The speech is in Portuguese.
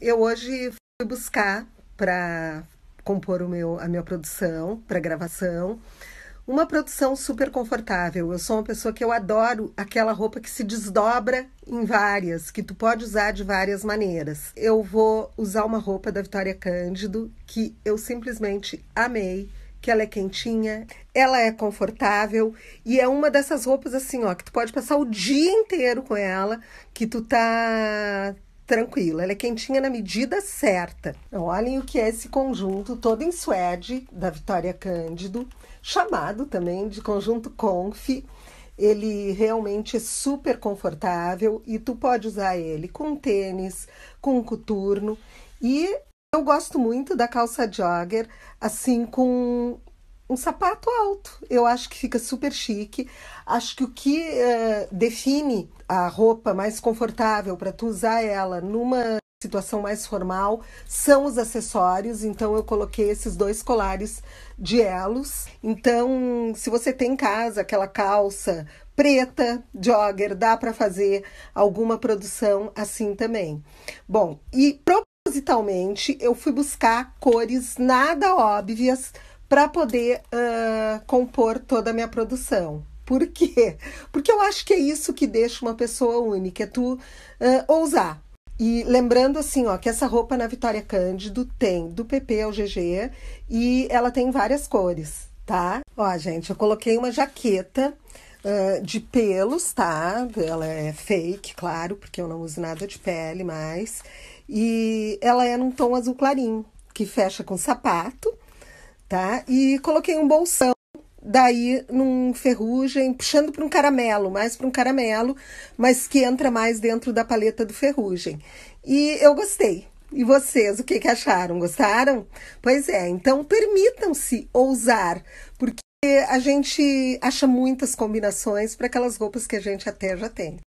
eu hoje fui buscar para compor o meu, a minha produção, para gravação, uma produção super confortável. Eu sou uma pessoa que eu adoro aquela roupa que se desdobra em várias, que tu pode usar de várias maneiras. Eu vou usar uma roupa da Vitória Cândido que eu simplesmente amei, que ela é quentinha, ela é confortável e é uma dessas roupas assim, ó, que tu pode passar o dia inteiro com ela, que tu tá tranquila, ela é quentinha na medida certa. olhem o que é esse conjunto todo em suede da Vitória Cândido, chamado também de conjunto Conf. Ele realmente é super confortável e tu pode usar ele com tênis, com coturno e eu gosto muito da calça jogger, assim com um sapato alto. Eu acho que fica super chique. Acho que o que uh, define a roupa mais confortável para tu usar ela numa situação mais formal são os acessórios. Então eu coloquei esses dois colares de elos. Então, se você tem em casa aquela calça preta, jogger, dá para fazer alguma produção assim também. Bom, e propositalmente eu fui buscar cores nada óbvias para poder uh, compor toda a minha produção. Por quê? Porque eu acho que é isso que deixa uma pessoa única, é tu uh, ousar. E lembrando assim, ó, que essa roupa na Vitória Cândido tem do PP ao GG e ela tem várias cores, tá? Ó, gente, eu coloquei uma jaqueta uh, de pelos, tá? Ela é fake, claro, porque eu não uso nada de pele mais. E ela é num tom azul clarinho, que fecha com sapato tá? E coloquei um bolsão daí num ferrugem, puxando para um caramelo, mais para um caramelo, mas que entra mais dentro da paleta do ferrugem. E eu gostei. E vocês, o que, que acharam? Gostaram? Pois é, então permitam-se ousar, porque a gente acha muitas combinações para aquelas roupas que a gente até já tem.